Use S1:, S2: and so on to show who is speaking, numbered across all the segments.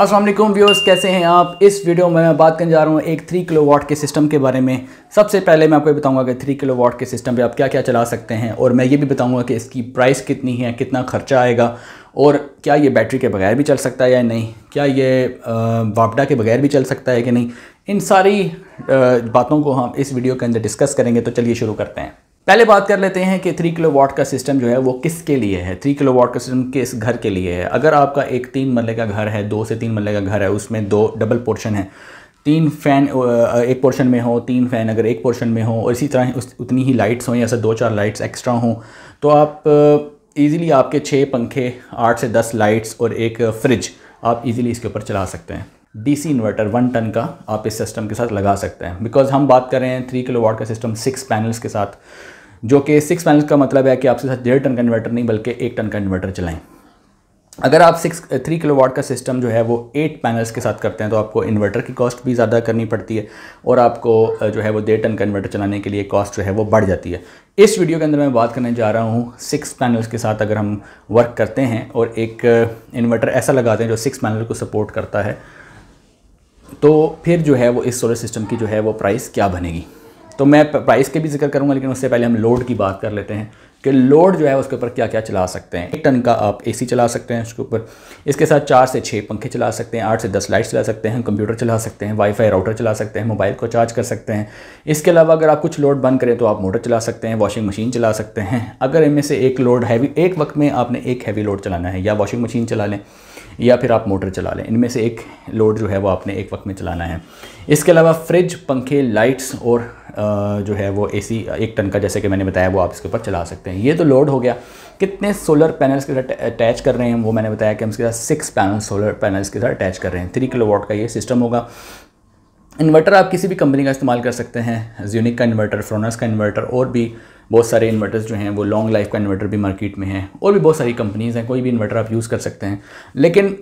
S1: असलम व्यवर्स कैसे हैं आप इस वीडियो में मैं बात करने जा रहा हूँ एक 3 किलो वाट के सिस्टम के बारे में सबसे पहले मैं आपको बताऊंगा कि 3 किलो वाट के सिस्टम पे आप क्या क्या चला सकते हैं और मैं ये भी बताऊंगा कि इसकी प्राइस कितनी है कितना खर्चा आएगा और क्या ये बैटरी के बगैर भी चल सकता है या नहीं क्या ये वापडा के बगैर भी चल सकता है कि नहीं इन सारी बातों को हम इस वीडियो के अंदर डिस्कस करेंगे तो चलिए शुरू करते हैं पहले बात कर लेते हैं कि थ्री किलो वाट का सिस्टम जो है वो किसके लिए है थ्री किलो वाट का सिस्टम किस घर के लिए है अगर आपका एक तीन मरले का घर है दो से तीन मरले का घर है उसमें दो डबल पोर्शन है तीन फैन एक पोर्शन में हो तीन फैन अगर एक पोर्शन में हो और इसी तरह उतनी ही लाइट्स हों या दो चार लाइट्स एक्स्ट्रा हों तो आप ईज़िली आपके छः पंखे आठ से दस लाइट्स और एक फ्रिज आप इजीली इसके ऊपर चला सकते हैं डीसी इन्वर्टर वन टन का आप इस सिस्टम के साथ लगा सकते हैं बिकॉज हम बात कर रहे हैं थ्री किलो वाट का सिस्टम सिक्स पैनल्स के साथ जो कि सिक्स पैनल का मतलब है कि आपके साथ डेढ़ टन का इन्वर्टर नहीं बल्कि एक टन का इन्वर्टर चलाएं अगर आप सिक्स थ्री किलो वाट का सिस्टम जो है वो एट पैनल्स के साथ करते हैं तो आपको इन्वर्टर की कॉस्ट भी ज़्यादा करनी पड़ती है और आपको जो है वो डेढ़ टन का इन्वर्टर चलाने के लिए कॉस्ट जो है वो बढ़ जाती है इस वीडियो के अंदर मैं बात करने जा रहा हूँ सिक्स पैनल्स के साथ अगर हम वर्क करते हैं और एक इन्वर्टर ऐसा लगाते हैं जो सिक्स पैनल को सपोर्ट करता है तो फिर जो है वो इस सोलर सिस्टम की जो है वो प्राइस क्या बनेगी तो मैं प्राइस के भी जिक्र करूँगा लेकिन उससे पहले हम लोड की बात कर लेते हैं कि लोड जो है उसके ऊपर क्या क्या चला सकते हैं एक टन का आप एसी चला सकते हैं उसके ऊपर इसके साथ चार से छः पंखे चला सकते हैं आठ से दस लाइट्स चला सकते हैं कंप्यूटर चला सकते हैं वाईफाई राउटर चला सकते हैं मोबाइल को चार्ज कर सकते हैं इसके अलावा अगर आप कुछ लोड बंद करें तो आप मोटर चला सकते हैं वॉशिंग मशीन चला सकते हैं अगर इनमें से एक लोड हैवी एक वक्त में आपने एक हैवी लोड चलाना है या वॉशिंग मशीन चला लें या फिर आप मोटर चला लें इनमें से एक लोड जो है वो आपने एक वक्त में चलाना है इसके अलावा फ्रिज पंखे लाइट्स और जो है वो ए सी एक टन का जैसे कि मैंने बताया वो आप इसके ऊपर चला सकते हैं ये तो लोड हो गया कितने सोलर पैनल्स के साथ अटैच कर रहे हैं वो मैंने बताया कि हम इसके साथ सिक्स पैनल सोलर पैनल्स के साथ अटैच कर रहे हैं थ्री किलो का ये सिस्टम होगा इन्वर्टर आप किसी भी कंपनी का इस्तेमाल कर सकते हैं ज्यूनिक का इन्वर्टर फ्रोनस का इन्वर्टर और भी बहुत सारे इन्वर्टर्स जो हैं वो लॉन्ग लाइफ का इन्वर्टर भी मार्केट में है और भी बहुत सारी कंपनीज़ हैं कोई भी इन्वर्टर आप यूज़ कर सकते हैं लेकिन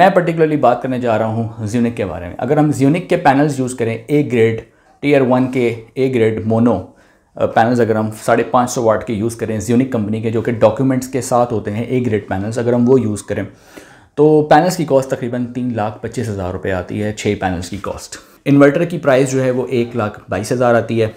S1: मैं पर्टिकुलरली बात करने जा रहा हूँ ज्यूनिक के बारे में अगर हम ज्यूनिक के पैनल्स यूज़ करें ए ग्रेड टीयर वन के ए ग्रेड मोनो पैनल्स अगर हम साढ़े पाँच सौ वाट के यूज़ करें ज्यूनिक कंपनी के जो कि डॉक्यूमेंट्स के साथ होते हैं ए ग्रेड पैनल्स अगर हम वो यूज़ करें तो पैनल्स की कॉस्ट तकरीबन तीन लाख पच्चीस हज़ार रुपये आती है छः पैनल्स की कॉस्ट इन्वर्टर की प्राइस जो है वो एक लाख बाईस हज़ार आती है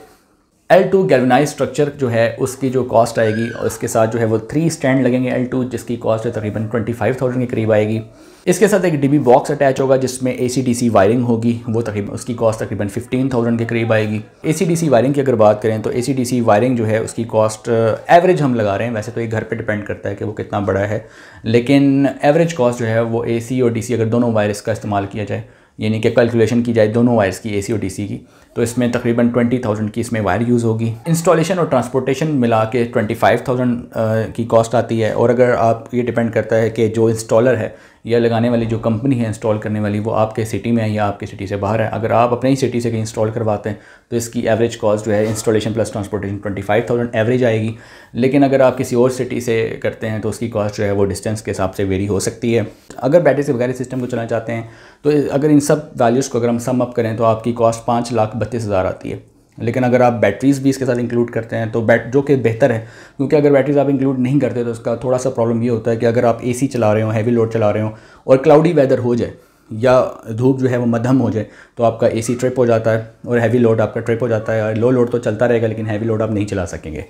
S1: एल टू गैल्वनाइज स्ट्रक्चर जो है उसकी जो कॉस्ट आएगी और इसके साथ जो है वो थ्री स्टैंड लगेंगे एल टू जिसकी कॉस्ट है तकरीबन ट्वेंटी फाइव थाउजेंड के करीब आएगी इसके साथ एक डीबी बॉक्स अटैच होगा जिसमें ए सी डी सी वायरिंग होगी वो तकरीबन उसकी कॉस्ट तकरीबन फिफ्टीन थाउजेंड के करीब आएगी ए सी डी सी वायरिंग की अगर बात करें तो ए सी डी सी वायरिंग जो है उसकी कॉस्ट एवरेज uh, हम लगा रहे हैं वैसे तो ये घर पर डिपेंड करता है कि वो कितना बड़ा है लेकिन एवरेज कॉस्ट जो है वो ए सी और डी सी अगर दोनों वायरस का इस्तेमाल किया जाए यानी कि कैलकुलेशन की जाए दोनों वायरस की ए सी और डी सी की तो इसमें तकरीबन 20,000 की इसमें वायर यूज़ होगी इंस्टॉलेशन और ट्रांसपोर्टेशन मिला के थाउज़ेंड की कॉस्ट आती है और अगर आप ये डिपेंड करता है कि जो इंस्टॉलर है या लगाने वाली जो कंपनी है इंस्टॉल करने वाली वो आपके सिटी में है या आपके सिटी से बाहर है अगर आप अपने ही सिटी से कहीं इंस्टॉल करवाते हैं तो इसकी एवरेज कॉस्ट जो है installation plus transportation twenty five thousand average आएगी लेकिन अगर आप किसी और सिटी से करते हैं तो उसकी कॉस्ट जो है वो डिस्टेंस के हिसाब से वेरी हो सकती है अगर बैटरी से वगैरह सिस्टम को चलाना चाहते हैं तो अगर इन सब वैल्यूज़ को अगर हम सम अप करें तो आपकी कॉस्ट पाँच लाख बत्तीस हज़ार आती है लेकिन अगर आप बैटरीज़ भी इसके साथ इंक्लूड करते हैं तो बैट जो कि बेहतर है क्योंकि अगर बैटरीज़ आप इंक्लूड नहीं करते तो उसका थोड़ा सा प्रॉब्लम ये होता है कि अगर आप ए चला रहे हो हैवी लोड चला रहे हो और क्लाउडी वेदर हो जाए या धूप जो है वो मध्यम हो जाए तो आपका एसी ट्रिप हो जाता है और हैवी लोड आपका ट्रिप हो जाता है लो लोड तो चलता रहेगा लेकिन हैवी लोड आप नहीं चला सकेंगे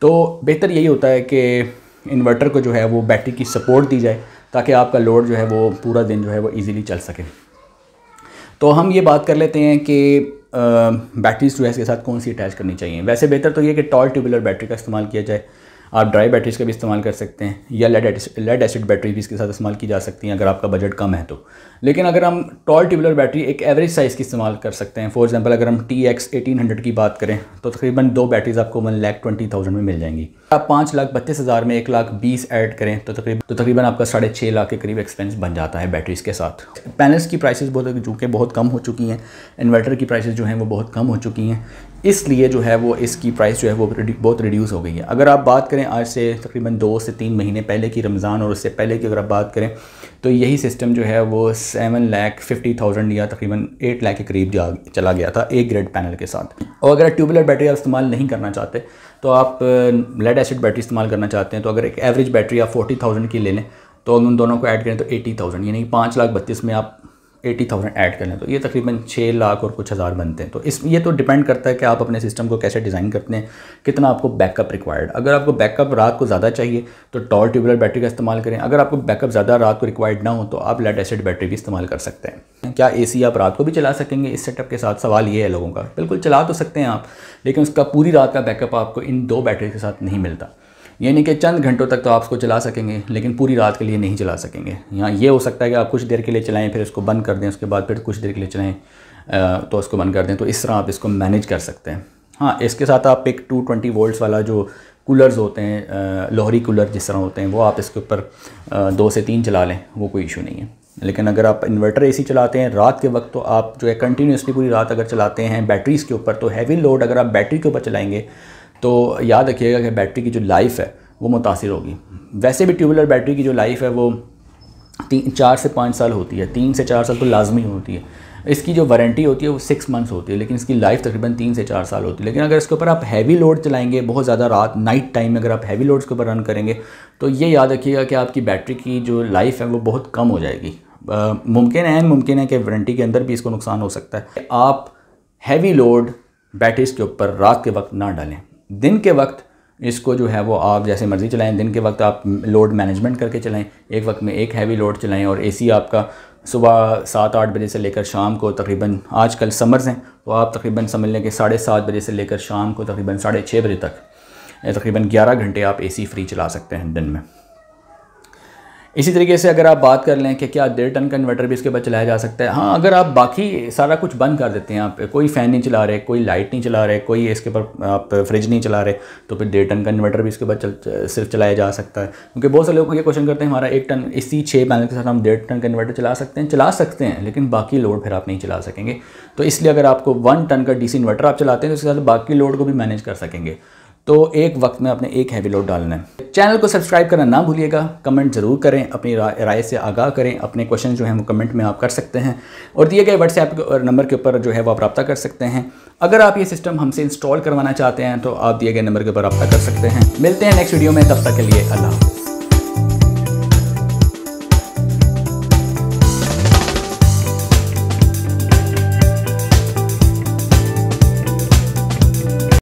S1: तो बेहतर यही होता है कि इन्वर्टर को जो है वो बैटरी की सपोर्ट दी जाए ताकि आपका लोड जो है वो पूरा दिन जो है वो ईज़िली चल सके तो हम ये बात कर लेते हैं कि बैटरीज जो है इसके साथ कौन सी अटैच करनी चाहिए वैसे बेहतर तो ये कि टॉल ट्यूबुलर बैटरी का इस्तेमाल किया जाए आप ड्राई बैटरीज का भी इस्तेमाल कर सकते हैं या लेड लेड एसिड बैटरी भी इसके साथ इस्तेमाल की जा सकती हैं अगर आपका बजट कम है तो लेकिन अगर हम टॉल ट्यूबलर बैटरी एक एवरेज साइज़ की इस्तेमाल कर सकते हैं फॉर एग्जांपल अगर हम टी एक्स एटीन हंड्रेड की बात करें तो तकरीबन दो बैटरीज आपको वन लाख ट्वेंटी थाउजेंड में मिल जाएंगी आप पाँच लाख बत्तीस हज़ार में एक लाख बीस ऐड करें तो तकरीबन तो तकरीबन आपका साढ़े छः लाख के करीब एक्सपेंस बन जाता है बैटरीज के साथ पैनल्स की प्राइसेस बहुत जो कि बहुत कम हो चुकी हैं इन्वर्टर की प्राइसेस जो हैं वो बहुत कम हो चुकी हैं इसलिए जो है वो इसकी प्राइस जो है वो बहुत रिड्यूस हो गई है अगर आप बात करें आज से तकरीबन दो से तीन महीने पहले की रमज़ान और उससे पहले की अगर आप बात करें तो यही सिस्टम जो है वो सेवन लैख फिफ्टी थाउजेंड या तकरीबन एट लाख के करीब चला गया था एक ग्रेड पैनल के साथ और अगर ट्यूबलेट बैटरी आप इस्तेमाल नहीं करना चाहते तो आप लेड एसिड बैटरी इस्तेमाल करना चाहते हैं तो अगर एक एवरेज बैटरी आप फोर्टी थाउजेंड की ले लें तो उन दोनों को ऐड करें तो एटी थाउजेंड यानी पाँच लाख बत्तीस में आप एटी थाउजेंड ऐड लें तो ये तकरीबन छः लाख और कुछ हज़ार बनते हैं तो इस ये तो डिपेंड करता है कि आप अपने सिस्टम को कैसे डिज़ाइन करते हैं कितना आपको बैकअप रिक्वायर्ड अगर आपको बैकअप रात को ज़्यादा चाहिए तो टॉल ट्यूबलर बैटरी का इस्तेमाल करें अगर आपको बैकअप ज़्यादा रात को रिक्वायर्ड ना हो तो आप लेड एसिड बैटरी भी इस्तेमाल कर सकते हैं क्या ए आप रात को भी चला सकेंगे इस सेटअप के साथ सवाल ये है लोगों का बिल्कुल चला तो सकते हैं आप लेकिन उसका पूरी रात का बैकअप आपको इन दो बैटरी के साथ नहीं मिलता यानी कि चंद घंटों तक तो आप उसको चला सकेंगे लेकिन पूरी रात के लिए नहीं चला सकेंगे यहाँ ये हो सकता है कि आप कुछ देर के लिए चलाएँ फिर इसको बंद कर दें उसके बाद फिर कुछ देर के लिए चलाएँ तो उसको बंद कर दें तो इस तरह आप इसको मैनेज कर सकते हैं हाँ इसके साथ आप एक टू ट्वेंटी वोल्ट्स वाला जो कूलर्स होते हैं लोहरी कूलर जिस तरह होते हैं वो आप इसके ऊपर दो से तीन चला लें वो कोई इशू नहीं है लेकिन अगर आप इन्वर्टर एसी चलाते हैं रात के वक्त तो आप जो है कंटिन्यूसली पूरी रात अगर चलाते हैं बैटरीज़ के ऊपर तो हैवी लोड अगर आप बैटरी के ऊपर चलाएंगे तो याद रखिएगा कि बैटरी की जो लाइफ है वो मुतासर होगी वैसे भी ट्यूबलर बैटरी की जो लाइफ है वो तीन चार से पाँच साल होती है तीन से चार साल तो लाजमी होती है इसकी जो वारंटी होती है वो सिक्स मंथ्स होती है लेकिन इसकी लाइफ तकरीबन तीन से चार साल होती है लेकिन अगर इसके ऊपर आप हैवी लोड चलाएंगे बहुत ज़्यादा रात नाइट टाइम में अगर आप हैवी लोड्स के ऊपर रन करेंगे तो ये याद रखिएगा कि आपकी बैटरी की जो लाइफ है वो बहुत कम हो जाएगी मुमकिन है मुमकिन है कि वारंटी के अंदर भी इसको नुकसान हो सकता है आप हैवी लोड बैटरीज के ऊपर रात के वक्त ना डालें दिन के वक्त इसको जो है वो आप जैसे मर्ज़ी चलाएं दिन के वक्त आप लोड मैनेजमेंट करके चलाएं एक वक्त में एक हैवी लोड चलाएं और एसी आपका सुबह सात आठ बजे से लेकर शाम को तकरीबन आजकल समर्स हैं तो आप तकरीबन समझ लें कि साढ़े सात बजे से लेकर शाम को तकरीबन साढ़े छः बजे तक तकरीबन ग्यारह घंटे आप एसी फ्री चला सकते हैं दिन में इसी तरीके से अगर आप बात कर लें कि क्या डेढ़ टन का इन्वर्टर भी इसके बाद चलाया जा सकता है हाँ अगर आप बाकी सारा कुछ बंद कर देते हैं आप कोई फ़ैन नहीं चला रहे कोई लाइट नहीं चला रहे कोई इसके ऊपर आप फ्रिज नहीं चला रहे तो फिर डेढ़ टन का इन्वर्टर भी इसके बाद चल, सिर्फ चलाया जा सकता है क्योंकि बहुत सारे लोग ये क्वेश्चन करते हैं हमारा एक टन इसी छः पैनल के साथ हम डेढ़ टन का इन्वर्टर चला सकते हैं चला सकते हैं लेकिन बाकी लोड फिर आप नहीं चला सकेंगे तो इसलिए अगर आपको वन टन का डी इन्वर्टर आप चलाते हैं तो उसके साथ बाकी लोड को भी मैनेज कर सकेंगे तो एक वक्त में आपने एक हैवी लोड डालना है चैनल को सब्सक्राइब करना ना भूलिएगा कमेंट ज़रूर करें अपनी राय से आगाह करें अपने क्वेश्चन जो हैं वो कमेंट में आप कर सकते हैं और दिए गए व्हाट्सएप नंबर के ऊपर जो है वो आप रब्ता कर सकते हैं अगर आप ये सिस्टम हमसे इंस्टॉल करवाना चाहते हैं तो आप दिए गए नंबर के ऊपर रब्ता कर सकते हैं मिलते हैं नेक्स्ट वीडियो में तब तक के लिए अल्लाह